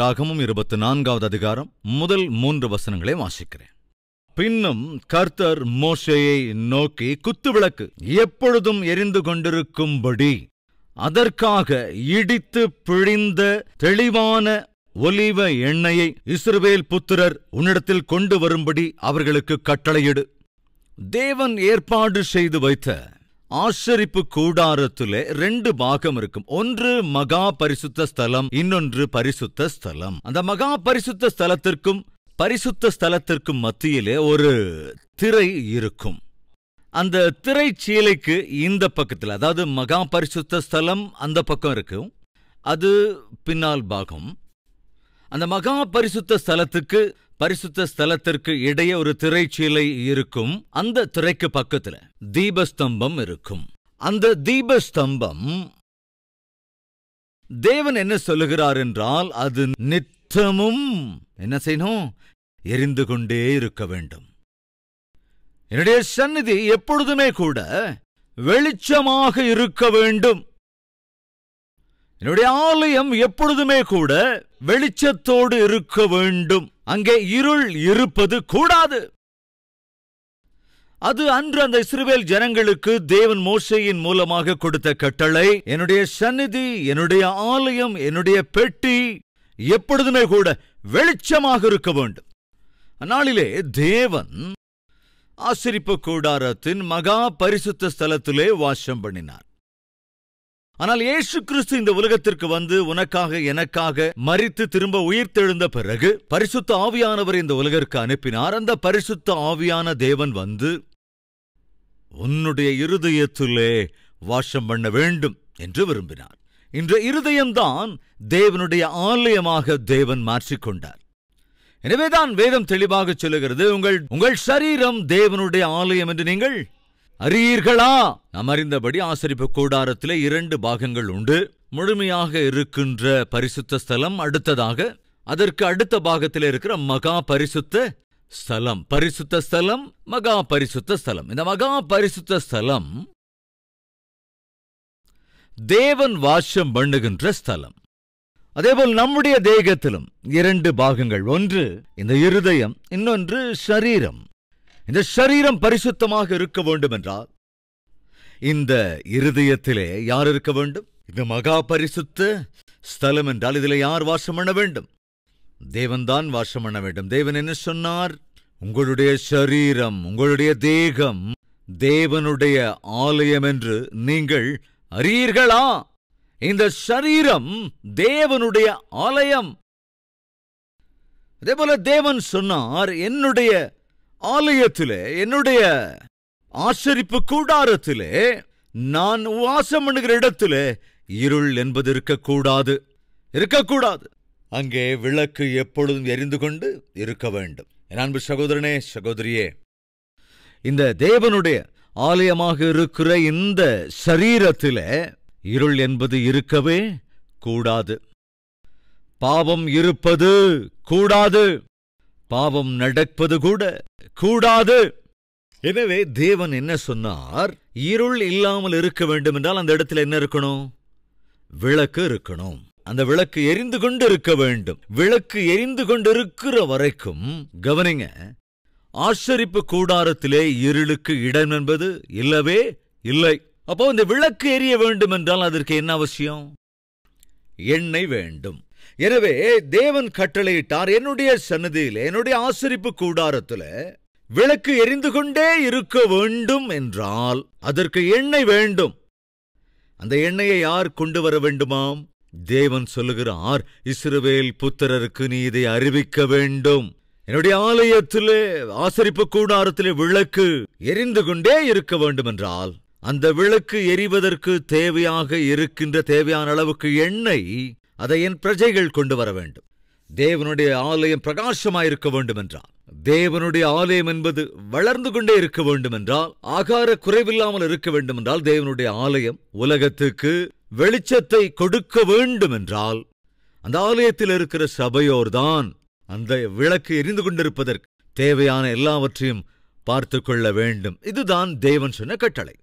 ராகமும் இருபத்தி நான்காவது அதிகாரம் முதல் மூன்று வசனங்களை வாசிக்கிறேன் பின்னும் கர்த்தர் மோசையை நோக்கி குத்துவிளக்கு எப்பொழுதும் எரிந்து கொண்டிருக்கும்படி அதற்காக இடித்து பிழிந்த தெளிவான ஒலிவ எண்ணெயை இஸ்ரவேல் புத்திரர் உன்னிடத்தில் கொண்டு வரும்படி அவர்களுக்கு கட்டளையிடு தேவன் ஏற்பாடு செய்து வைத்த ஆசரிப்பு கூடாரத்திலே ரெண்டு பாகம் இருக்கும் ஒன்று மகா பரிசுத்த ஸ்தலம் இன்னொன்று பரிசுத்த ஸ்தலம் அந்த மகா பரிசுத்த ஸ்தலத்திற்கும் பரிசுத்த ஸ்தலத்திற்கும் மத்தியிலே ஒரு திரை இருக்கும் அந்த திரை சீலைக்கு இந்த பக்கத்தில் அதாவது மகா பரிசுத்த ஸ்தலம் அந்த பக்கம் இருக்கும் அது பின்னால் பாகம் அந்த மகா பரிசுத்த ஸ்தலத்துக்கு பரிசுத்த ஸ்தலத்திற்கு இடையே ஒரு திரைச்சீலை இருக்கும் அந்த திரைக்கு பக்கத்துல தீபஸ்தம்பம் இருக்கும் அந்த தீபஸ்தம்பம் தேவன் என்ன சொல்லுகிறார் என்றால் அது நித்தமும் என்ன செய்யணும் எரிந்து கொண்டே இருக்க வேண்டும் என்னுடைய சந்நிதி எப்பொழுதுமே கூட வெளிச்சமாக இருக்க வேண்டும் என்னுடைய ஆலயம் எப்பொழுதுமே கூட வெளிச்சத்தோடு இருக்க வேண்டும் அங்கே இருள் இருப்பது கூடாது அது அன்று அந்த இஸ்ரேல் ஜனங்களுக்கு தேவன் மோசையின் மூலமாக கொடுத்த கட்டளை என்னுடைய சந்நிதி என்னுடைய ஆலயம் என்னுடைய பெட்டி எப்பொழுதுமே கூட வெளிச்சமாக இருக்க வேண்டும் அந்நாளிலே தேவன் ஆசிரிப்பு கூடாரத்தின் மகா பரிசுத்த ஸ்தலத்திலே வாசம் பண்ணினார் ஆனால் இயேசு கிறிஸ்து இந்த உலகத்திற்கு வந்து உனக்காக எனக்காக மறித்து திரும்ப உயிர்த்தெழுந்த பிறகு பரிசுத்த ஆவியானவர் இந்த உலகிற்கு அனுப்பினார் அந்த பரிசுத்த ஆவியான தேவன் வந்து உன்னுடைய இருதயத்திலே வாஷம் பண்ண வேண்டும் என்று விரும்பினார் இன்ற இருதயம்தான் தேவனுடைய ஆலயமாக தேவன் மாற்றிக்கொண்டார் எனவேதான் வேதம் தெளிவாக சொல்லுகிறது உங்கள் உங்கள் சரீரம் தேவனுடைய ஆலயம் என்று நீங்கள் அறியீர்களா அமர்ந்தபடி ஆசரிப்பு கூடாரத்திலே இரண்டு பாகங்கள் உண்டு முழுமையாக இருக்கின்ற பரிசுத்த ஸ்தலம் அடுத்ததாக அதற்கு அடுத்த பாகத்தில் இருக்கிற மகா பரிசுத்த ஸ்தலம் பரிசுத்த ஸ்தலம் மகா பரிசுத்த ஸ்தலம் இந்த மகா பரிசுத்த ஸ்தலம் தேவன் வாசம் பண்ணுகின்ற ஸ்தலம் அதேபோல் நம்முடைய தேகத்திலும் இரண்டு பாகங்கள் ஒன்று இந்த இருதயம் இன்னொன்று சரீரம் இந்த சரீரம் பரிசுத்தமாக இருக்க வேண்டும் என்றால் இந்த இருதயத்திலே யார் இருக்க வேண்டும் இந்த மகா பரிசுத்த ஸ்தலம் என்றால் இதில் யார் வாசம் பண்ண வேண்டும் தேவன்தான் வாசம் பண்ண வேண்டும் தேவன் என்ன சொன்னார் உங்களுடைய சரீரம் உங்களுடைய தேகம் தேவனுடைய ஆலயம் என்று நீங்கள் அறியீர்களா இந்த சரீரம் தேவனுடைய ஆலயம் போல தேவன் சொன்னார் என்னுடைய ஆலயத்திலே என்னுடைய ஆசரிப்பு கூடாரத்திலே நான் வாசம் பண்ணுகிற இடத்திலே இருள் என்பது இருக்கக்கூடாது இருக்கக்கூடாது அங்கே விளக்கு எப்பொழுதும் எரிந்து கொண்டு இருக்க வேண்டும் அன்பு சகோதரனே சகோதரியே இந்த தேவனுடைய ஆலயமாக இருக்கிற இந்த சரீரத்திலே இருள் என்பது இருக்கவே கூடாது பாவம் இருப்பது கூடாது பாவம் நடப்பது கூட கூடாது எனவே தேவன் என்ன சொன்னார் இருள் இல்லாமல் இருக்க வேண்டும் என்றால் அந்த இடத்துல என்ன இருக்கணும் விளக்கு இருக்கணும் அந்த விளக்கு எரிந்து கொண்டு இருக்க வேண்டும் விளக்கு எரிந்து கொண்டிருக்கிற வரைக்கும் கவனிங்க ஆசரிப்பு கூடாரத்திலே இருளுக்கு இடம் என்பது இல்லவே இல்லை அப்போ இந்த விளக்கு எரிய வேண்டும் என்றால் அதற்கு என்ன அவசியம் எண்ணெய் வேண்டும் எனவே தேவன் கட்டளையிட்டார் என்னுடைய சன்னதியில் என்னுடைய ஆசிரிப்பு கூடாரத்துல விளக்கு எரிந்து கொண்டே இருக்க வேண்டும் என்றால் அதற்கு எண்ணெய் வேண்டும் அந்த எண்ணெயை யார் கொண்டு வர வேண்டுமாம் தேவன் சொல்லுகிறார் இஸ்ரவேல் புத்திரருக்கு நீ இதை அறிவிக்க வேண்டும் என்னுடைய ஆலயத்திலே ஆசரிப்பு கூடாரத்திலே விளக்கு எரிந்து கொண்டே இருக்க வேண்டும் என்றால் அந்த விளக்கு எரிவதற்கு தேவையாக இருக்கின்ற தேவையான அளவுக்கு எண்ணெய் அதை என் பிரஜைகள் கொண்டு வர வேண்டும் தேவனுடைய ஆலயம் பிரகாசமாயிருக்க வேண்டும் என்றால் தேவனுடைய ஆலயம் என்பது வளர்ந்து கொண்டே இருக்க வேண்டும் என்றால் ஆகார குறைவில்லாமல் இருக்க வேண்டும் என்றால் தேவனுடைய ஆலயம் உலகத்துக்கு வெளிச்சத்தை கொடுக்க வேண்டும் என்றால் அந்த ஆலயத்தில் இருக்கிற சபையோர்தான் அந்த விளக்கு எரிந்து கொண்டிருப்பதற்கு தேவையான எல்லாவற்றையும் பார்த்து கொள்ள வேண்டும் இதுதான் தேவன் சொன்ன கட்டளை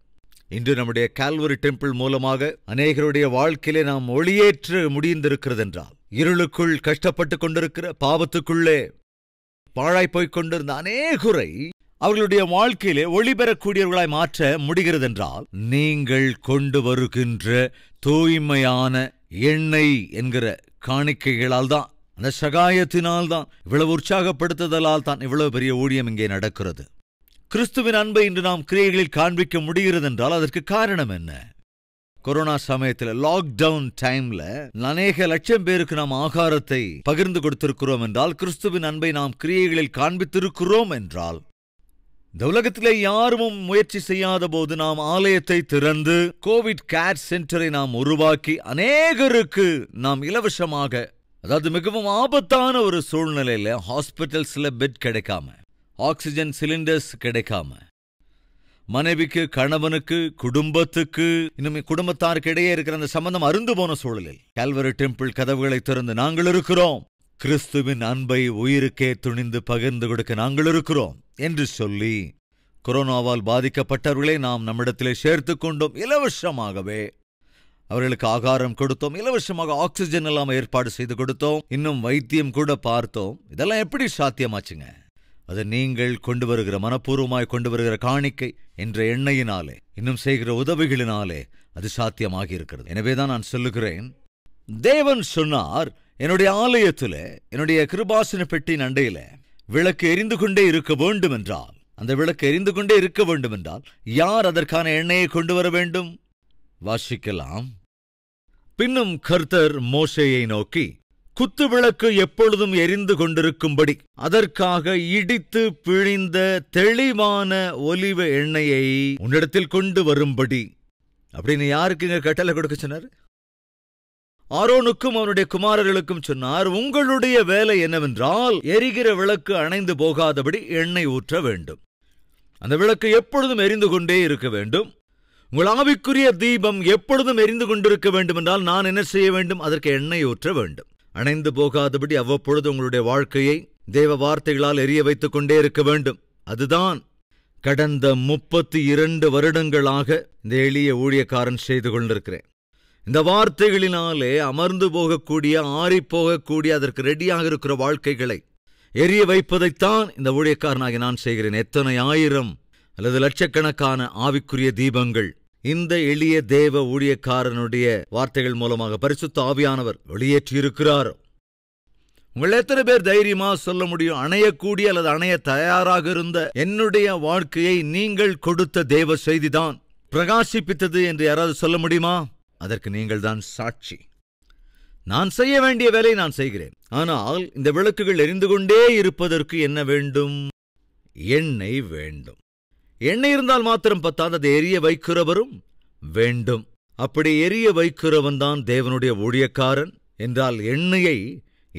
இன்று நம்முடைய கால்வரி டெம்பிள் மூலமாக அநேகருடைய வாழ்க்கையிலே நாம் ஒளியேற்ற முடிந்திருக்கிறது என்றால் இருளுக்குள் கஷ்டப்பட்டு கொண்டிருக்கிற பாவத்துக்குள்ளே பாழாய் போய்க் கொண்டிருந்த அநேகுரை அவர்களுடைய வாழ்க்கையிலே ஒளி பெறக்கூடியவர்களாய் மாற்ற முடிகிறது என்றால் நீங்கள் கொண்டு வருகின்ற தூய்மையான எண்ணெய் என்கிற காணிக்கைகளால் தான் அந்த சகாயத்தினால் தான் இவ்வளவு உற்சாகப்படுத்துதலால் தான் இவ்வளவு பெரிய ஊழியம் இங்கே நடக்கிறது கிறிஸ்துவின் அன்பை இன்று நாம் கிரியைகளில் காண்பிக்க முடிகிறது என்றால் அதற்கு காரணம் என்ன கொரோனா சமயத்தில் லாக்டவுன் டைம்ல அநேக லட்சம் பேருக்கு நாம் ஆகாரத்தை பகிர்ந்து கொடுத்திருக்கிறோம் என்றால் கிறிஸ்துவின் அன்பை நாம் கிரியைகளில் காண்பித்திருக்கிறோம் என்றால் இந்த உலகத்திலே யாரும் முயற்சி செய்யாத போது நாம் ஆலயத்தை திறந்து கோவிட் கேர் சென்டரை நாம் உருவாக்கி அநேகருக்கு நாம் இலவசமாக அதாவது மிகவும் ஆபத்தான ஒரு சூழ்நிலையில ஹாஸ்பிட்டல்ஸ்ல பெட் கிடைக்காம ஆக்சிஜன் சிலிண்டர்ஸ் கிடைக்காம மனைவிக்கு கணவனுக்கு குடும்பத்துக்கு இன்னும் குடும்பத்தாருக்கு இடையே இருக்கிற அந்த சம்பந்தம் அருந்து போன சூழலில் கல்வரி டெம்பிள் கதவுகளை திறந்து நாங்கள் இருக்கிறோம் கிறிஸ்துவின் அன்பை உயிருக்கே துணிந்து பகிர்ந்து கொடுக்க நாங்கள் இருக்கிறோம் என்று சொல்லி கொரோனாவால் பாதிக்கப்பட்டவர்களை நாம் நம்மிடத்திலே சேர்த்து கொண்டோம் இலவசமாகவே அவர்களுக்கு ஆகாரம் கொடுத்தோம் இலவசமாக ஆக்சிஜன் எல்லாம் ஏற்பாடு செய்து கொடுத்தோம் இன்னும் வைத்தியம் கூட பார்த்தோம் இதெல்லாம் எப்படி சாத்தியமாச்சுங்க அது நீங்கள் கொண்டு வருகிற மனப்பூர்வமாய் கொண்டு வருகிற காணிக்கை என்ற எண்ணையினாலே இன்னும் செய்கிற உதவிகளினாலே அது சாத்தியமாகி இருக்கிறது எனவேதான் நான் சொல்லுகிறேன் தேவன் சொன்னார் என்னுடைய ஆலயத்தில் என்னுடைய கிருபாசன பெட்டியின் அண்டையில விளக்கு எரிந்து கொண்டே இருக்க வேண்டும் என்றால் அந்த விளக்கு எரிந்து கொண்டே இருக்க வேண்டும் என்றால் யார் அதற்கான எண்ணெயை கொண்டு வர வேண்டும் வாசிக்கலாம் பின்னும் கர்த்தர் மோசையை நோக்கி குத்து விளக்கு எப்பொழுதும் எரிந்து கொண்டிருக்கும்படி அதற்காக இடித்து பிழிந்த தெளிவான ஒலிவ எண்ணெயை உன்னிடத்தில் கொண்டு வரும்படி அப்படின்னு யாருக்குங்க கட்டளை கொடுக்க சொன்னார் ஆரோனுக்கும் அவனுடைய குமாரர்களுக்கும் சொன்னார் உங்களுடைய வேலை என்னவென்றால் எரிகிற விளக்கு அணைந்து போகாதபடி எண்ணெய் ஊற்ற வேண்டும் அந்த விளக்கு எப்பொழுதும் எரிந்து கொண்டே இருக்க வேண்டும் உங்கள் ஆவிக்குரிய தீபம் எப்பொழுதும் எரிந்து கொண்டிருக்க வேண்டும் என்றால் நான் என்ன செய்ய வேண்டும் அதற்கு எண்ணெய் ஊற்ற வேண்டும் அணைந்து போகாதபடி அவ்வப்பொழுது உங்களுடைய வாழ்க்கையை தேவ வார்த்தைகளால் எரிய வைத்துக் கொண்டே இருக்க வேண்டும் அதுதான் கடந்த முப்பத்தி இரண்டு வருடங்களாக இந்த எளிய ஊழியக்காரன் செய்து கொண்டிருக்கிறேன் இந்த வார்த்தைகளினாலே அமர்ந்து போகக்கூடிய ஆறி போகக்கூடிய அதற்கு ரெடியாக இருக்கிற வாழ்க்கைகளை எரிய வைப்பதைத்தான் இந்த ஊழியக்காரனாகி நான் செய்கிறேன் எத்தனை ஆயிரம் அல்லது லட்சக்கணக்கான ஆவிக்குரிய தீபங்கள் இந்த எளிய தேவ ஊழியக்காரனுடைய வார்த்தைகள் மூலமாக பரிசுத்த ஆவியானவர் வெளியேற்றியிருக்கிறார் உங்கள் எத்தனை பேர் தைரியமா சொல்ல முடியும் அணையக்கூடிய அல்லது அணைய தயாராக இருந்த என்னுடைய வாழ்க்கையை நீங்கள் கொடுத்த தேவ செய்திதான் பிரகாசிப்பித்தது என்று யாராவது சொல்ல முடியுமா அதற்கு நீங்கள் தான் சாட்சி நான் செய்ய வேண்டிய வேலை நான் செய்கிறேன் ஆனால் இந்த விளக்குகள் எரிந்து கொண்டே இருப்பதற்கு என்ன வேண்டும் எண்ணெய் வேண்டும் எண்ணெய் இருந்தால் மாத்திரம் பத்தாது அதை எரிய வைக்கிறவரும் வேண்டும் அப்படி எரிய வைக்கிறவன் தான் தேவனுடைய ஊழியக்காரன் என்றால் எண்ணெயை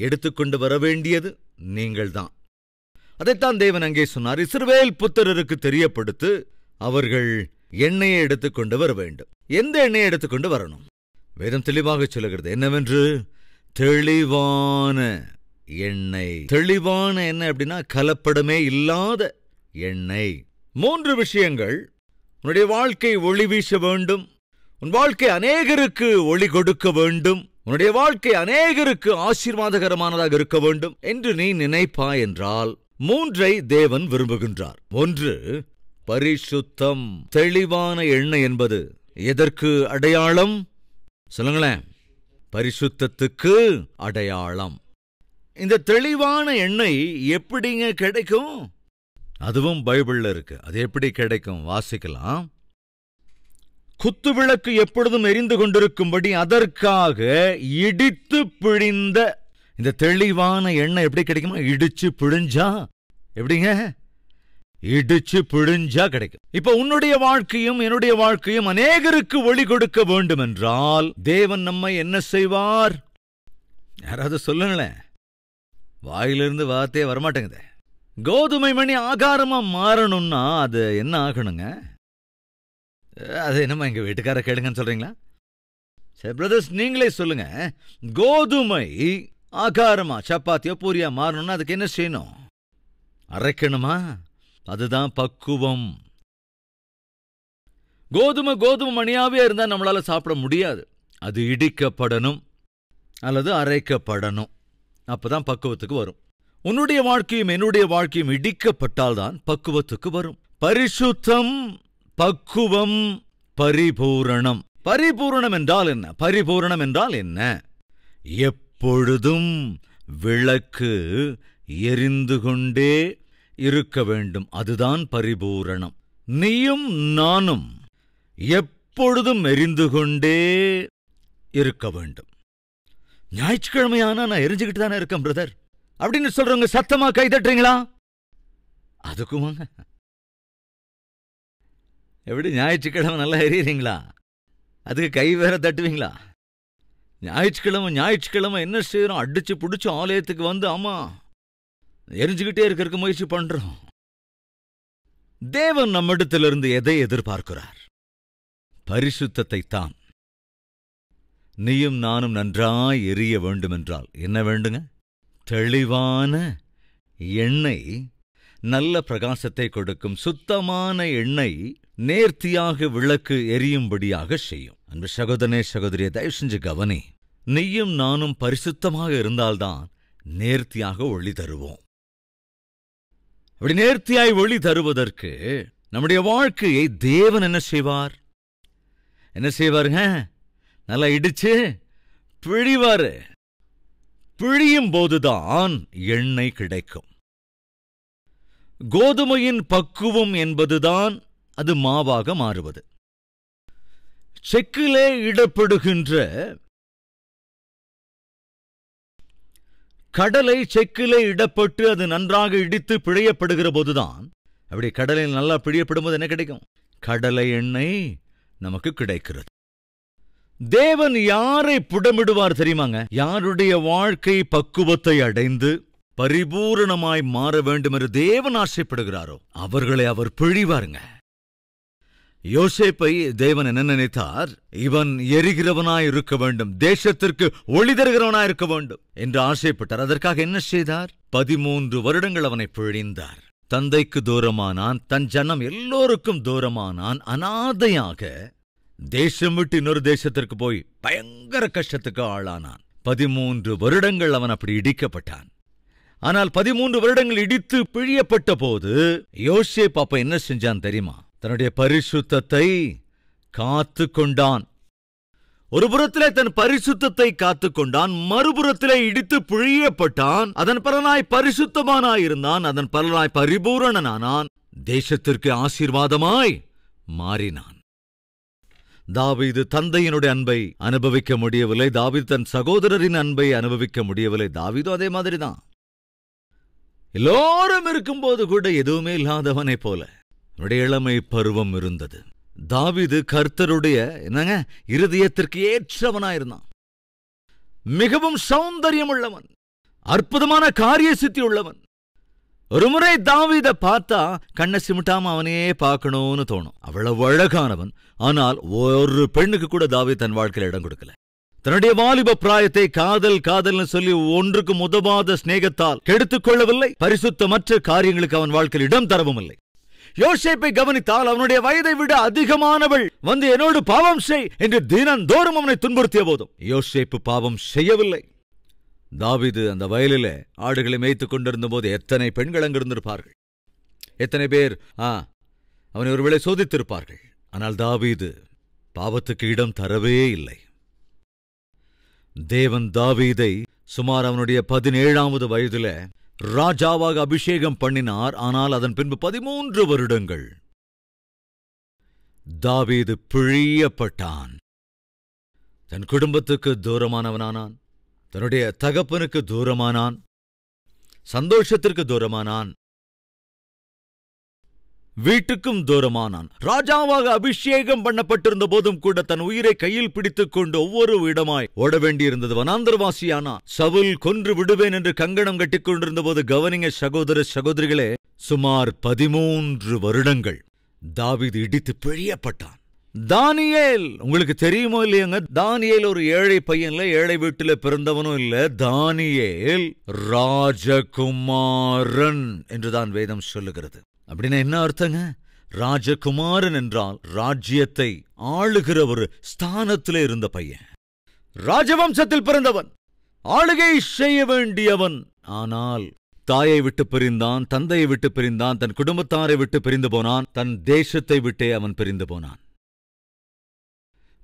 எடுத்துக்கொண்டு வர வேண்டியது நீங்கள்தான் அதைத்தான் தேவன் அங்கே சொன்னார் இஸ்ரவேல் புத்திரருக்கு தெரியப்படுத்து அவர்கள் எண்ணெயை எடுத்துக்கொண்டு வர வேண்டும் எந்த எண்ணெயை எடுத்துக்கொண்டு வரணும் வேதம் தெளிவாக சொல்லுகிறது என்னவென்று தெளிவான எண்ணெய் தெளிவான எண்ணெய் அப்படின்னா கலப்படமே இல்லாத எண்ணெய் மூன்று விஷயங்கள் உன்னுடைய வாழ்க்கை ஒளி வீச வேண்டும் உன் வாழ்க்கை அநேகருக்கு ஒளி கொடுக்க வேண்டும் உன்னுடைய வாழ்க்கை அநேகருக்கு ஆசீர்வாதகரமானதாக இருக்க வேண்டும் என்று நீ நினைப்பா என்றால் மூன்றை தேவன் விரும்புகின்றார் ஒன்று பரிசுத்தம் தெளிவான எண்ணெய் என்பது எதற்கு அடையாளம் சொல்லுங்களேன் பரிசுத்தத்துக்கு அடையாளம் இந்த தெளிவான எண்ணெய் எப்படிங்க கிடைக்கும் அதுவும் பைபிளில் இருக்கு அது எப்படி கிடைக்கும் வாசிக்கலாம் குத்து விளக்கு எப்பொழுதும் எரிந்து கொண்டிருக்கும்படி அதற்காக இடித்து பிழிந்த இந்த தெளிவான எண்ணெய் எப்படி கிடைக்குமா இடிச்சு பிழிஞ்சா எப்படிங்க இடிச்சு பிழிஞ்சா கிடைக்கும் இப்ப உன்னுடைய வாழ்க்கையும் என்னுடைய வாழ்க்கையும் அநேகருக்கு ஒளி கொடுக்க வேண்டும் என்றால் தேவன் நம்மை என்ன செய்வார் யாராவது சொல்லுங்களேன் வாயிலிருந்து வார்த்தையே வரமாட்டேங்குதே கோதுமை மணி ஆகாரமா மாறணும்னா அது என்ன ஆகணுங்க அது என்னமா எங்க வீட்டுக்கார கேளுங்கன்னு சொல்றீங்களா சரி பிரதர்ஸ் நீங்களே சொல்லுங்க கோதுமை ஆகாரமா சப்பாத்தியோ பூரியா மாறணும்னா அதுக்கு என்ன செய்யணும் அரைக்கணுமா அதுதான் பக்குவம் கோதுமை கோதுமை மணியாவே இருந்தா நம்மளால சாப்பிட முடியாது அது இடிக்கப்படணும் அல்லது அரைக்கப்படணும் அப்பதான் பக்குவத்துக்கு வரும் உன்னுடைய வாழ்க்கையும் என்னுடைய வாழ்க்கையும் இடிக்கப்பட்டால்தான் பக்குவத்துக்கு வரும் பரிசுத்தம் பக்குவம் பரிபூரணம் பரிபூரணம் என்றால் என்ன பரிபூரணம் என்றால் என்ன எப்பொழுதும் விளக்கு எரிந்து கொண்டே இருக்க வேண்டும் அதுதான் பரிபூரணம் நீயும் நானும் எப்பொழுதும் எரிந்து கொண்டே இருக்க வேண்டும் ஞாயிற்றுக்கிழமையானா நான் எரிஞ்சுக்கிட்டு தானே இருக்கேன் பிரதர் அப்படின்னு சொல்றவங்க சத்தமா கை தட்டுறீங்களா அதுக்குமாங்க எப்படி ஞாயிற்றுக்கிழமை நல்லா எறியறீங்களா அதுக்கு கை வேற தட்டுவீங்களா ஞாயிற்றுக்கிழமை ஞாயிற்றுக்கிழமை என்ன செய்யறோம் அடிச்சு பிடிச்சோம் ஆலயத்துக்கு வந்து ஆமா எரிஞ்சுக்கிட்டே இருக்கிறதுக்கு முயற்சி பண்றோம் தேவன் நம்மிடத்திலிருந்து எதை எதிர்பார்க்கிறார் பரிசுத்தத்தை தான் நீயும் நானும் நன்றாய் எரிய வேண்டுமென்றால் என்ன வேண்டுங்க தெளிவான எண்ணெய் நல்ல பிரகாசத்தை கொடுக்கும் சுத்தமான எண்ணெய் நேர்த்தியாக விளக்கு எரியும்படியாக செய்யும் அன்பு சகோதரனே சகோதரிய தயவு செஞ்சு கவனி நீயும் நானும் பரிசுத்தமாக இருந்தால்தான் நேர்த்தியாக ஒளி தருவோம் அப்படி நேர்த்தியாய் ஒளி தருவதற்கு நம்முடைய வாழ்க்கையை தேவன் என்ன செய்வார் என்ன செய்வாருங்க நல்லா இடிச்சு பிழிவாரு பிழியும் போதுதான் எண்ணெய் கிடைக்கும் கோதுமையின் பக்குவம் என்பதுதான் அது மாவாக மாறுவது செக்கிலே இடப்படுகின்ற கடலை செக்கிலே இடப்பட்டு அது நன்றாக இடித்து பிழையப்படுகிற போதுதான் அப்படி கடலில் நல்லா பிழியப்படும் போது என்ன கிடைக்கும் கடலை எண்ணெய் நமக்கு கிடைக்கிறது தேவன் யாரை புடமிடுவார் தெரியுமாங்க யாருடைய வாழ்க்கை பக்குவத்தை அடைந்து பரிபூரணமாய் மாற வேண்டும் என்று தேவன் ஆசைப்படுகிறாரோ அவர்களை அவர் பிழிவாருங்க யோசேப்பை தேவன் என்ன நினைத்தார் இவன் எரிகிறவனாய் இருக்க வேண்டும் தேசத்திற்கு ஒளி தருகிறவனாய் இருக்க வேண்டும் என்று ஆசைப்பட்டார் அதற்காக என்ன செய்தார் பதிமூன்று வருடங்கள் அவனை பிழிந்தார் தந்தைக்கு தூரமானான் தன் ஜனம் எல்லோருக்கும் தூரமானான் அனாதையாக தேசம் விட்டு இன்னொரு தேசத்திற்கு போய் பயங்கர கஷ்டத்துக்கு ஆளானான் பதிமூன்று வருடங்கள் அவன் அப்படி இடிக்கப்பட்டான் ஆனால் பதிமூன்று வருடங்கள் இடித்து பிழியப்பட்ட போது யோசே பாப்பா என்ன செஞ்சான் தெரியுமா தன்னுடைய பரிசுத்தத்தை காத்து கொண்டான் ஒரு புறத்திலே தன் பரிசுத்தத்தை காத்து கொண்டான் மறுபுறத்திலே இடித்து புழியப்பட்டான் அதன் பலனாய் பரிசுத்தமானாய் இருந்தான் அதன் பலனாய் பரிபூரணனானான் தேசத்திற்கு ஆசீர்வாதமாய் மாறினான் தாவீது தந்தையினுடைய அன்பை அனுபவிக்க முடியவில்லை தாவீது தன் சகோதரரின் அன்பை அனுபவிக்க முடியவில்லை தாவீதும் அதே மாதிரி தான் எல்லோரும் இருக்கும்போது கூட எதுவுமே இல்லாதவனை போல என்னுடைய இளமை பருவம் இருந்தது தாவிது கர்த்தருடைய என்னங்க இருதயத்திற்கு ஏற்றவனாயிருந்தான் மிகவும் சௌந்தரியம் உள்ளவன் அற்புதமான காரிய சித்தி உள்ளவன் ஒரு முறை தாவித பார்த்தா கண்ணை சிமிட்டாம அவனையே பார்க்கணும்னு தோணும் அவ்வளவு அழகானவன் ஆனால் ஒரு பெண்ணுக்கு கூட தாவி தன் வாழ்க்கையில் இடம் கொடுக்கல தன்னுடைய வாலிப பிராயத்தை காதல் காதல்னு சொல்லி ஒன்றுக்கு முதவாத சிநேகத்தால் கெடுத்துக் கொள்ளவில்லை பரிசுத்தமற்ற காரியங்களுக்கு அவன் வாழ்க்கையில் இடம் தரவும் இல்லை யோசேப்பை கவனித்தால் அவனுடைய வயதை விட அதிகமானவள் வந்து என்னோடு பாவம் செய் என்று தினந்தோறும் அவனை துன்புறுத்திய போதும் யோசேப்பு பாவம் செய்யவில்லை தாவிது அந்த வயலிலே ஆடுகளை மேய்த்து கொண்டிருந்த போது எத்தனை பெண்கள் அங்கிருந்திருப்பார்கள் எத்தனை பேர் ஆ அவனை ஒருவேளை சோதித்திருப்பார்கள் ஆனால் தாவீது பாவத்துக்கு இடம் தரவே இல்லை தேவன் தாவீதை சுமார் அவனுடைய பதினேழாவது வயதில் ராஜாவாக அபிஷேகம் பண்ணினார் ஆனால் அதன் பின்பு பதிமூன்று வருடங்கள் தாவீது பிழியப்பட்டான் தன் குடும்பத்துக்கு தூரமானவனானான் தன்னுடைய தகப்பனுக்கு தூரமானான் சந்தோஷத்திற்கு தூரமானான் வீட்டுக்கும் தூரமானான் ராஜாவாக அபிஷேகம் பண்ணப்பட்டிருந்த போதும் கூட தன் உயிரை கையில் பிடித்துக் கொண்டு ஒவ்வொரு இடமாய் ஓட வேண்டியிருந்தது வனாந்தரவாசியானா சவுல் கொன்று விடுவேன் என்று கங்கணம் கட்டிக்கொண்டிருந்த போது கவனிங்க சகோதர சகோதரிகளே சுமார் பதிமூன்று வருடங்கள் தாவிது இடித்து பிழியப்பட்டான் தானியேல் உங்களுக்கு தெரியுமோ இல்லையங்க தானியேல் ஒரு ஏழை பையன்ல ஏழை வீட்டுல பிறந்தவனும் இல்ல தானியேல் ராஜகுமாரன் என்றுதான் வேதம் சொல்லுகிறது அப்படின்னா என்ன அர்த்தங்க ராஜகுமாரன் என்றால் ராஜ்யத்தை ஆளுகிற ஒரு ஸ்தானத்தில் இருந்த பையன் ராஜவம்சத்தில் பிறந்தவன் ஆளுகை செய்ய வேண்டியவன் ஆனால் தாயை விட்டு பிரிந்தான் தந்தையை விட்டு பிரிந்தான் தன் குடும்பத்தாரை விட்டு பிரிந்து போனான் தன் தேசத்தை விட்டே அவன் பிரிந்து போனான்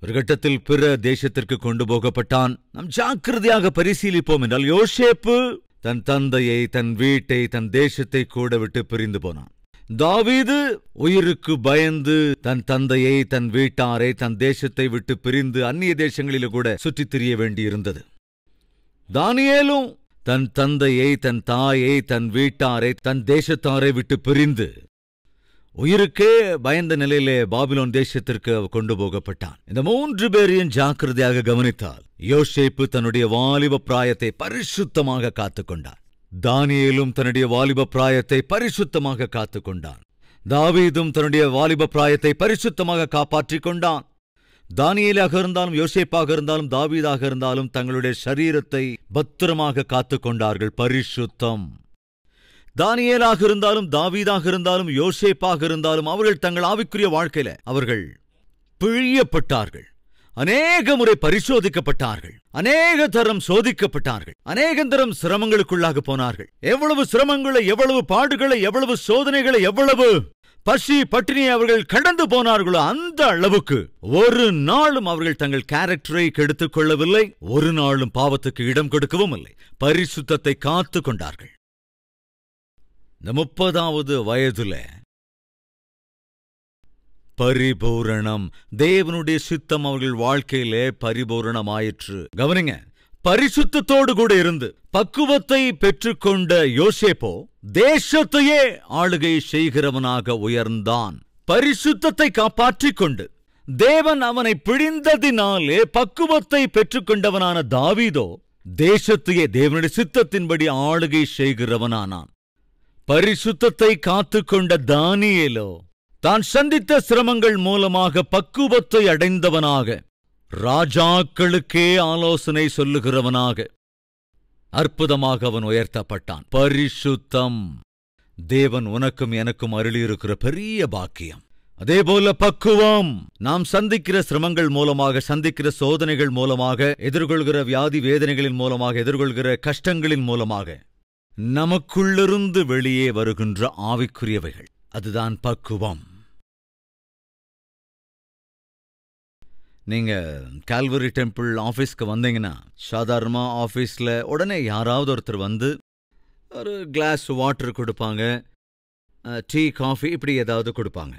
ஒரு கட்டத்தில் பிற தேசத்திற்கு கொண்டு போகப்பட்டான் நம் ஜாக்கிரதையாக பரிசீலிப்போம் என்றால் யோசேப்பு தன் தந்தையை தன் வீட்டை தன் தேசத்தை கூட விட்டு பிரிந்து போனான் தாவீது உயிருக்கு பயந்து தன் தந்தையை தன் வீட்டாரை தன் தேசத்தை விட்டு பிரிந்து அந்நிய தேசங்களில கூட சுற்றித் திரிய வேண்டியிருந்தது தானியேலும் தன் தந்தையை தன் தாயை தன் வீட்டாரை தன் தேசத்தாரை விட்டு பிரிந்து உயிருக்கே பயந்த நிலையிலே பாபிலோன் தேசத்திற்கு கொண்டு போகப்பட்டான் இந்த மூன்று பேரையும் ஜாக்கிரதையாக கவனித்தால் யோசேப்பு தன்னுடைய வாலிப பிராயத்தை பரிசுத்தமாக காத்துக்கொண்டான் தானியலும் தன்னுடைய வாலிப பிராயத்தை பரிசுத்தமாக காத்துக்கொண்டான் தாவீதும் தன்னுடைய வாலிப பிராயத்தை பரிசுத்தமாக காப்பாற்றிக் கொண்டான் தானியலாக இருந்தாலும் யோசேப்பாக இருந்தாலும் தாவீதாக இருந்தாலும் தங்களுடைய சரீரத்தை பத்திரமாக காத்துக்கொண்டார்கள் பரிசுத்தம் தானியலாக இருந்தாலும் தாவீதாக இருந்தாலும் யோசேப்பாக இருந்தாலும் அவர்கள் தங்கள் ஆவிக்குரிய வாழ்க்கையில அவர்கள் பிழியப்பட்டார்கள் அநேக முறை பரிசோதிக்கப்பட்டார்கள் அநேக தரம் சோதிக்கப்பட்டார்கள் அநேக தரம் சிரமங்களுக்குள்ளாக போனார்கள் எவ்வளவு சிரமங்களை எவ்வளவு பாடுகளை எவ்வளவு சோதனைகளை எவ்வளவு பசி பட்டினி அவர்கள் கடந்து போனார்களோ அந்த அளவுக்கு ஒரு நாளும் அவர்கள் தங்கள் கேரக்டரை கெடுத்துக் கொள்ளவில்லை ஒரு நாளும் பாவத்துக்கு இடம் கொடுக்கவும் இல்லை பரிசுத்தத்தை காத்து கொண்டார்கள் இந்த முப்பதாவது வயதுல பரிபூரணம் தேவனுடைய சித்தம் அவர்கள் வாழ்க்கையிலே பரிபூரணம் ஆயிற்று கவனிங்க பரிசுத்தோடு கூட இருந்து பக்குவத்தை பெற்றுக்கொண்ட யோசேப்போ தேசத்தையே ஆளுகை செய்கிறவனாக உயர்ந்தான் பரிசுத்தத்தை காப்பாற்றிக் கொண்டு தேவன் அவனை பிழிந்ததினாலே பக்குவத்தை பெற்றுக்கொண்டவனான தாவீதோ தேசத்தையே தேவனுடைய சித்தத்தின்படி ஆளுகை செய்கிறவனானான் பரிசுத்தத்தை கொண்ட தானியேலோ தான் சந்தித்த சிரமங்கள் மூலமாக பக்குவத்தை அடைந்தவனாக ராஜாக்களுக்கே ஆலோசனை சொல்லுகிறவனாக அற்புதமாக அவன் உயர்த்தப்பட்டான் பரிசுத்தம் தேவன் உனக்கும் எனக்கும் அருளியிருக்கிற பெரிய பாக்கியம் அதேபோல பக்குவம் நாம் சந்திக்கிற சிரமங்கள் மூலமாக சந்திக்கிற சோதனைகள் மூலமாக எதிர்கொள்கிற வியாதி வேதனைகளின் மூலமாக எதிர்கொள்கிற கஷ்டங்களின் மூலமாக நமக்குள்ளிருந்து வெளியே வருகின்ற ஆவிக்குரியவைகள் அதுதான் பக்குவம் நீங்க கால்வரி டெம்பிள் ஆஃபீஸ்க்கு வந்தீங்கன்னா சாதாரணமாக ஆஃபீஸில் உடனே யாராவது ஒருத்தர் வந்து ஒரு கிளாஸ் வாட்டர் கொடுப்பாங்க டீ காஃபி இப்படி ஏதாவது கொடுப்பாங்க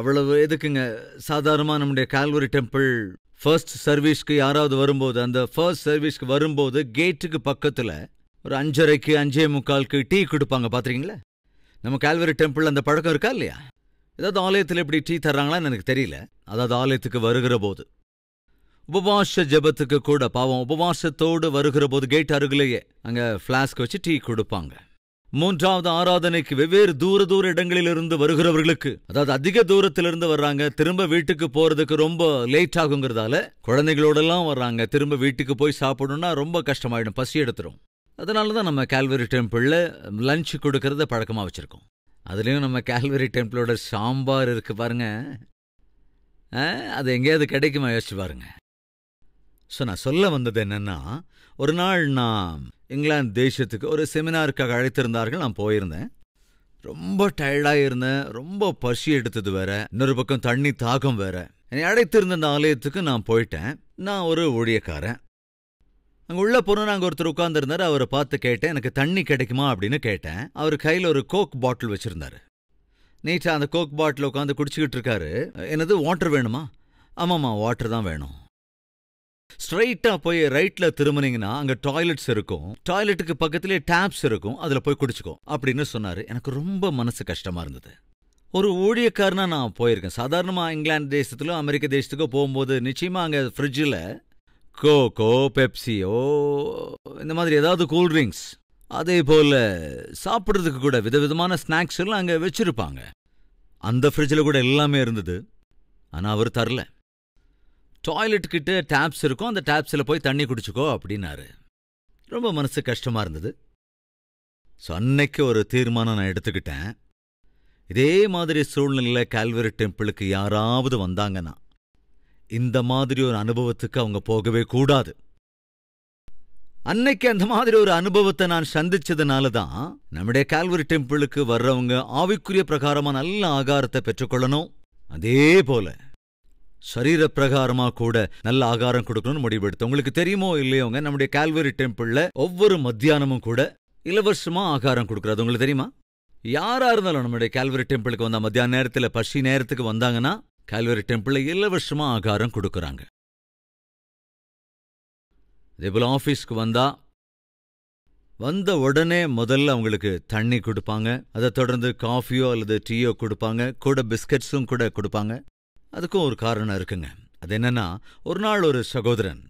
அவ்வளவு எதுக்குங்க சாதாரணமாக நம்முடைய கால்வரி டெம்பிள் ஃபர்ஸ்ட் சர்வீஸ்க்கு யாராவது வரும்போது அந்த ஃபர்ஸ்ட் சர்வீஸ்க்கு வரும்போது கேட்டுக்கு பக்கத்தில் ஒரு அஞ்சரைக்கு அஞ்சே முக்காலுக்கு டீ கொடுப்பாங்க பார்த்துருக்கீங்களா நம்ம கால்வரி டெம்பிள் அந்த பழக்கம் இருக்கா இல்லையா ஏதாவது ஆலயத்தில் எப்படி டீ தர்றாங்களான்னு எனக்கு தெரியல அதாவது ஆலயத்துக்கு வருகிற போது உபவாச ஜபத்துக்கு கூட பாவம் உபவாசத்தோடு வருகிற போது கேட் அருகிலேயே அங்கே ஃப்ளாஸ்க் வச்சு டீ கொடுப்பாங்க மூன்றாவது ஆராதனைக்கு வெவ்வேறு தூர தூர இடங்களிலிருந்து வருகிறவர்களுக்கு அதாவது அதிக தூரத்திலிருந்து வர்றாங்க திரும்ப வீட்டுக்கு போறதுக்கு ரொம்ப லேட் ஆகுங்கிறதால குழந்தைகளோடலாம் வர்றாங்க திரும்ப வீட்டுக்கு போய் சாப்பிடணும்னா ரொம்ப கஷ்டமாயிடும் பசி எடுத்துரும் அதனால தான் நம்ம கேல்வரி டெம்பிளில் லஞ்ச் கொடுக்கறத பழக்கமாக வச்சுருக்கோம் அதுலேயும் நம்ம கேல்வரி டெம்பிளோட சாம்பார் இருக்குது பாருங்க அது எங்கேயாவது கிடைக்குமா யோசிச்சு பாருங்க ஸோ நான் சொல்ல வந்தது என்னென்னா ஒரு நாள் நான் இங்கிலாந்து தேசத்துக்கு ஒரு செமினாருக்காக அழைத்திருந்தார்கள் நான் போயிருந்தேன் ரொம்ப டயர்டாக இருந்தேன் ரொம்ப பசி எடுத்தது வேற இன்னொரு பக்கம் தண்ணி தாகம் வேற என்னை அடைத்திருந்த அந்த ஆலயத்துக்கு நான் போயிட்டேன் நான் ஒரு ஊழியக்காரன் அங்கே உள்ள பொண்ணுனாங்க ஒருத்தர் உட்காந்துருந்தார் அவரை பார்த்து கேட்டேன் எனக்கு தண்ணி கிடைக்குமா அப்படின்னு கேட்டேன் அவர் கையில் ஒரு கோக் பாட்டில் வச்சுருந்தார் நீட்டாக அந்த கோக் பாட்டில் உட்காந்து குடிச்சிக்கிட்டு இருக்காரு என்னது வாட்டர் வேணுமா ஆமாம்மா வாட்டர் தான் வேணும் ஸ்ட்ரைட்டாக போய் ரைட்டில் திரும்பினீங்கன்னா அங்கே டாய்லெட்ஸ் இருக்கும் டாய்லெட்டுக்கு பக்கத்துலேயே டேப்ஸ் இருக்கும் அதில் போய் குடிச்சிக்கோ அப்படின்னு சொன்னார் எனக்கு ரொம்ப மனசு கஷ்டமாக இருந்தது ஒரு ஊழியக்காரனாக நான் போயிருக்கேன் சாதாரணமாக இங்கிலாந்து தேசத்துலையும் அமெரிக்க தேசத்துக்கோ போகும்போது நிச்சயமாக அங்கே ஃப்ரிட்ஜில் கோகோ பெப்சியோ இந்த மாதிரி ஏதாவது கூல்ட்ரிங்க்ஸ் அதே போல் சாப்பிட்றதுக்கு கூட விதவிதமான ஸ்நாக்ஸ் எல்லாம் அங்கே வச்சுருப்பாங்க அந்த ஃப்ரிட்ஜில் கூட எல்லாமே இருந்தது ஆனால் அவர் தரல டாய்லெட் கிட்ட டேப்ஸ் இருக்கும் அந்த டேப்ஸில் போய் தண்ணி குடிச்சுக்கோ அப்படின்னாரு ரொம்ப மனசு கஷ்டமாக இருந்தது ஸோ அன்னைக்கு ஒரு தீர்மானம் நான் எடுத்துக்கிட்டேன் இதே மாதிரி சூழ்நிலையில் கால்வரி டெம்பிளுக்கு யாராவது வந்தாங்கன்னா இந்த மாதிரி ஒரு அனுபவத்துக்கு அவங்க போகவே கூடாது அன்னைக்கு அந்த மாதிரி ஒரு அனுபவத்தை நான் சந்திச்சதுனால தான் நம்முடைய கால்வரி டெம்பிளுக்கு வர்றவங்க ஆவிக்குரிய பிரகாரமா நல்ல ஆகாரத்தை பெற்றுக்கொள்ளணும் அதே போல சரீர பிரகாரமா கூட நல்ல ஆகாரம் கொடுக்கணும்னு முடிவெடுத்து உங்களுக்கு தெரியுமோ இல்லையோங்க நம்முடைய கால்வரி டெம்பிள்ல ஒவ்வொரு மத்தியானமும் கூட இலவசமா ஆகாரம் கொடுக்கறது உங்களுக்கு தெரியுமா யாரா இருந்தாலும் நம்முடைய கால்வரி டெம்பிளுக்கு வந்தா மத்தியான நேரத்துல பசி நேரத்துக்கு வந்தாங்கன்னா கல்வரி டெம்பிளில் இலவசமாக ஆகாரம் கொடுக்குறாங்க இதேபோல் ஆஃபீஸ்க்கு வந்தா வந்த உடனே முதல்ல அவங்களுக்கு தண்ணி கொடுப்பாங்க அதை தொடர்ந்து காஃபியோ அல்லது டீயோ கொடுப்பாங்க கூட பிஸ்கட்ஸும் கூட கொடுப்பாங்க அதுக்கும் ஒரு காரணம் இருக்குங்க அது என்னன்னா ஒரு நாள் ஒரு சகோதரன்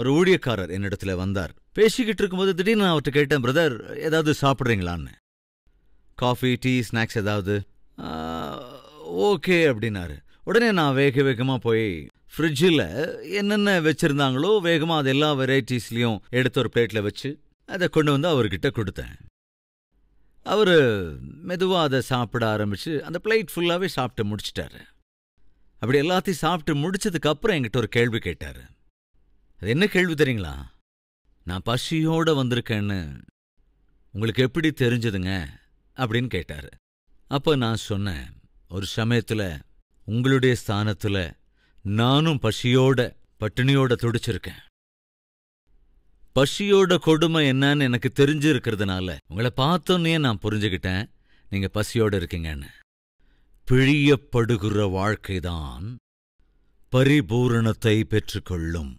ஒரு ஊழியக்காரர் என்னிடத்துல வந்தார் பேசிக்கிட்டு இருக்கும்போது திடீர்னு நான் அவர்கிட்ட கேட்டேன் பிரதர் ஏதாவது சாப்பிட்றீங்களான்னு காஃபி டீ ஸ்நாக்ஸ் ஏதாவது ஓகே அப்படின்னாரு உடனே நான் வேக வேகமாக போய் ஃப்ரிட்ஜில் என்னென்ன வச்சுருந்தாங்களோ வேகமாக அது எல்லா வெரைட்டிஸ்லேயும் எடுத்து ஒரு பிளேட்டில் வச்சு அதை கொண்டு வந்து அவர்கிட்ட கொடுத்தேன் அவர் மெதுவாக அதை சாப்பிட ஆரம்பித்து அந்த பிளேட் ஃபுல்லாகவே சாப்பிட்டு முடிச்சிட்டாரு அப்படி எல்லாத்தையும் சாப்பிட்டு முடிச்சதுக்கப்புறம் என்கிட்ட ஒரு கேள்வி கேட்டார் அது என்ன கேள்வி தெரியுங்களா நான் பசியோடு வந்திருக்கேன்னு உங்களுக்கு எப்படி தெரிஞ்சதுங்க அப்படின்னு கேட்டார் அப்போ நான் சொன்னேன் ஒரு சமயத்தில் உங்களுடைய ஸ்தானத்துல நானும் பசியோட பட்டினியோட துடிச்சிருக்கேன் பசியோட கொடுமை என்னன்னு எனக்கு தெரிஞ்சு இருக்கிறதுனால உங்களை பார்த்தோன்னே நான் புரிஞ்சுக்கிட்டேன் நீங்க பசியோட இருக்கீங்கன்னு பிழியப்படுகிற வாழ்க்கைதான் பரிபூரணத்தை பெற்றுக்கொள்ளும்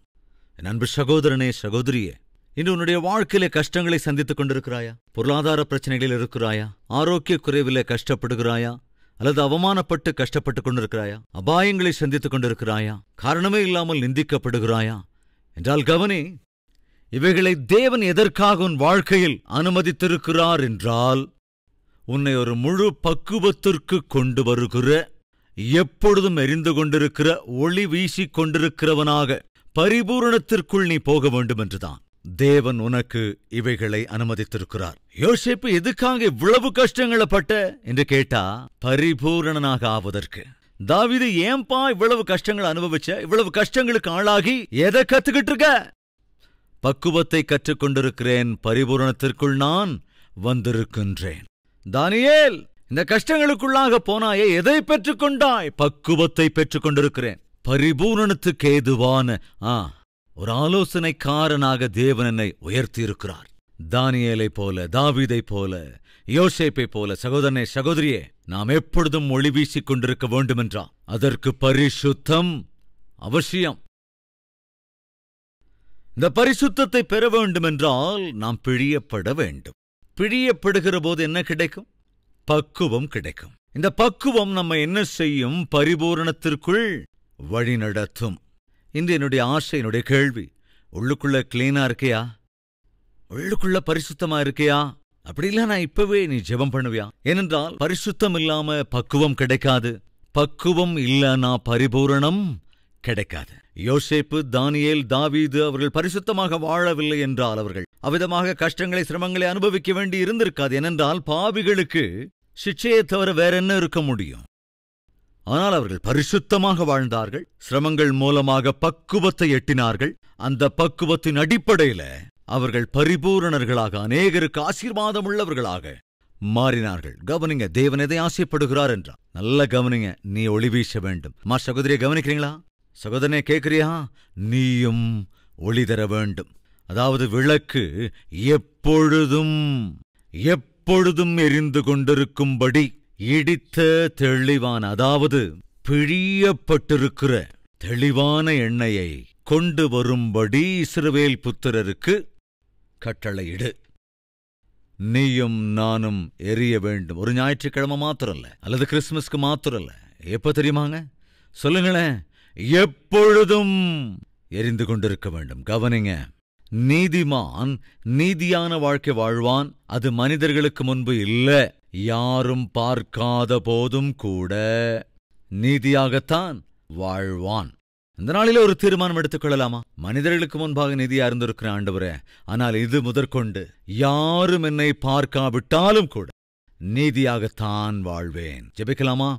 நண்பு சகோதரனே சகோதரியே இன்று உன்னுடைய வாழ்க்கையில கஷ்டங்களை சந்தித்துக் கொண்டிருக்கிறாயா பொருளாதார பிரச்சனைகளில் இருக்கிறாயா ஆரோக்கிய குறைவில் கஷ்டப்படுகிறாயா அல்லது அவமானப்பட்டு கஷ்டப்பட்டு கொண்டிருக்கிறாயா அபாயங்களை சந்தித்துக் கொண்டிருக்கிறாயா காரணமே இல்லாமல் நிந்திக்கப்படுகிறாயா என்றால் கவனி இவைகளை தேவன் எதற்காக உன் வாழ்க்கையில் அனுமதித்திருக்கிறார் என்றால் உன்னை ஒரு முழு பக்குவத்திற்கு கொண்டு வருகிற எப்பொழுதும் எரிந்து கொண்டிருக்கிற ஒளி வீசிக் கொண்டிருக்கிறவனாக பரிபூரணத்திற்குள் நீ போக வேண்டும் என்றுதான் தேவன் உனக்கு இவைகளை அனுமதித்திருக்கிறார் யோசிப்பு எதுக்காக இவ்வளவு கஷ்டங்களை பட்ட என்று கேட்டா பரிபூரணனாக ஆவதற்கு தாவிது ஏன்பா இவ்வளவு கஷ்டங்களை அனுபவிச்ச இவ்வளவு கஷ்டங்களுக்கு ஆளாகி எதை கத்துக்கிட்டு இருக்க பக்குவத்தை கற்றுக்கொண்டிருக்கிறேன் பரிபூரணத்திற்குள் நான் வந்திருக்கின்றேன் தானியேல் இந்த கஷ்டங்களுக்குள்ளாக போனாயே எதை பெற்றுக்கொண்டாய் பக்குவத்தை பெற்றுக்கொண்டிருக்கிறேன் பரிபூரணத்துக்கு ஏதுவான ஆ ஒரு ஆலோசனைக்காரனாக தேவன் என்னை உயர்த்தியிருக்கிறார் தானியலை போல தாவிதை போல யோசேப்பை போல சகோதரனை சகோதரியே நாம் எப்பொழுதும் ஒளி வீசிக் கொண்டிருக்க வேண்டுமென்றான் அதற்கு பரிசுத்தம் அவசியம் இந்த பரிசுத்தத்தை பெற வேண்டுமென்றால் நாம் பிழியப்பட வேண்டும் பிழியப்படுகிற போது என்ன கிடைக்கும் பக்குவம் கிடைக்கும் இந்த பக்குவம் நம்ம என்ன செய்யும் பரிபூரணத்திற்குள் வழிநடத்தும் இன்று என்னுடைய ஆசை என்னுடைய கேள்வி உள்ளுக்குள்ள கிளீனா இருக்கியா உள்ளுக்குள்ள பரிசுத்தமா இருக்கியா அப்படிலாம் நான் இப்பவே நீ ஜெபம் பண்ணுவியா ஏனென்றால் பரிசுத்தம் இல்லாம பக்குவம் கிடைக்காது பக்குவம் இல்லனா பரிபூரணம் கிடைக்காது யோசேப்பு தானியேல் தாவீது அவர்கள் பரிசுத்தமாக வாழவில்லை என்றால் அவர்கள் அவ்விதமாக கஷ்டங்களை சிரமங்களை அனுபவிக்க வேண்டி இருந்திருக்காது ஏனென்றால் பாவிகளுக்கு சிச்சையை தவிர வேற என்ன இருக்க முடியும் ஆனால் அவர்கள் பரிசுத்தமாக வாழ்ந்தார்கள் சிரமங்கள் மூலமாக பக்குவத்தை எட்டினார்கள் அந்த பக்குவத்தின் அடிப்படையில அவர்கள் பரிபூரணர்களாக அநேகருக்கு ஆசீர்வாதம் உள்ளவர்களாக மாறினார்கள் கவனிங்க தேவன் எதை ஆசைப்படுகிறார் என்றார் நல்லா கவனிங்க நீ ஒளி வீச வேண்டும் மா சகோதரிய கவனிக்கிறீங்களா சகோதரனே கேட்கிறியா நீயும் ஒளி தர வேண்டும் அதாவது விளக்கு எப்பொழுதும் எப்பொழுதும் எரிந்து கொண்டிருக்கும்படி இடித்த தெளிவான அதாவது பிழியப்பட்டிருக்கிற தெளிவான எண்ணெயை கொண்டு வரும்படி இஸ்ரவேல் புத்திரருக்கு கட்டளையிடு நீயும் நானும் எரிய வேண்டும் ஒரு ஞாயிற்றுக்கிழமை மாத்திரல்ல அல்லது மாத்திரம் மாத்திரல்ல எப்ப தெரியுமாங்க சொல்லுங்களேன் எப்பொழுதும் எரிந்து கொண்டிருக்க வேண்டும் கவனிங்க நீதிமான் நீதியான வாழ்க்கை வாழ்வான் அது மனிதர்களுக்கு முன்பு இல்லை யாரும் பார்க்காத போதும் கூட நீதியாகத்தான் வாழ்வான் இந்த நாளில ஒரு தீர்மானம் எடுத்துக்கொள்ளலாமா மனிதர்களுக்கு முன்பாக நிதியா இருந்திருக்கிற ஆண்டவரே ஆனால் இது முதற்கொண்டு யாரும் என்னை பார்க்காவிட்டாலும் கூட நீதியாகத்தான் வாழ்வேன் ஜெபிக்கலாமா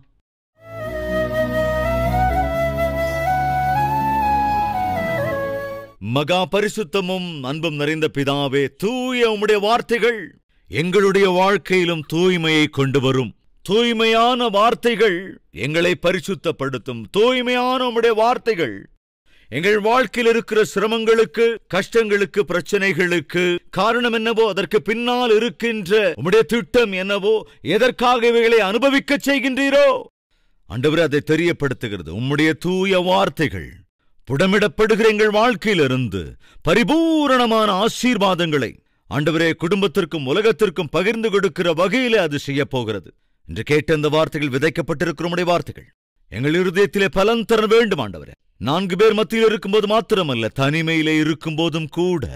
மகா பரிசுத்தமும் அன்பும் நிறைந்த பிதாவே தூய உம்முடைய வார்த்தைகள் எங்களுடைய வாழ்க்கையிலும் தூய்மையை கொண்டு வரும் தூய்மையான வார்த்தைகள் எங்களை பரிசுத்தப்படுத்தும் தூய்மையான உம்முடைய வார்த்தைகள் எங்கள் வாழ்க்கையில் இருக்கிற சிரமங்களுக்கு கஷ்டங்களுக்கு பிரச்சனைகளுக்கு காரணம் என்னவோ அதற்கு பின்னால் இருக்கின்ற உம்முடைய திட்டம் என்னவோ எதற்காக இவைகளை அனுபவிக்க செய்கின்றீரோ அண்டவர் அதை தெரியப்படுத்துகிறது உம்முடைய தூய வார்த்தைகள் புடமிடப்படுகிற எங்கள் வாழ்க்கையிலிருந்து பரிபூரணமான ஆசீர்வாதங்களை ஆண்டவரே குடும்பத்திற்கும் உலகத்திற்கும் பகிர்ந்து கொடுக்கிற வகையிலே அது செய்ய போகிறது என்று கேட்ட இந்த வார்த்தைகள் விதைக்கப்பட்டிருக்கிறோமுடைய வார்த்தைகள் எங்கள் இருதயத்திலே பலன் தர வேண்டும் ஆண்டவரே நான்கு பேர் மத்தியில் இருக்கும்போது மாத்திரமல்ல தனிமையிலே இருக்கும் போதும் கூட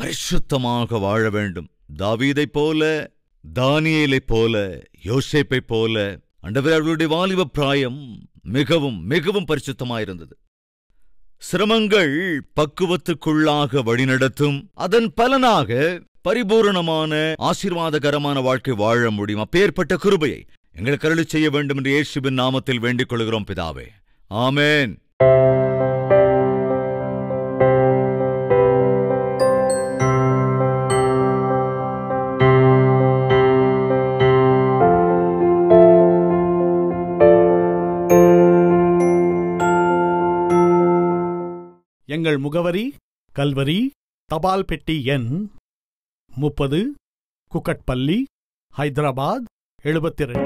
பரிசுத்தமாக வாழ வேண்டும் தாவீதை போல தானியலை போல யோசேப்பை போல அண்டவரே அவர்களுடைய வாலிப பிராயம் மிகவும் மிகவும் பரிசுத்தமாயிருந்தது சிரமங்கள் பக்குவத்துக்குள்ளாக வழிநடத்தும் அதன் பலனாக பரிபூரணமான ஆசீர்வாதகரமான வாழ்க்கை வாழ முடியும் அப்பேற்பட்ட கிருபையை எங்களுக்கு அருளி செய்ய வேண்டும் என்று இயேசுவின் நாமத்தில் வேண்டிக் கொள்கிறோம் பிதாவே ஆமேன் உங்கள் முகவரி கல்வரி தபால் பெட்டி எண் முப்பது குக்கட்பள்ளி ஹைதராபாத் எழுபத்தி ரெண்டு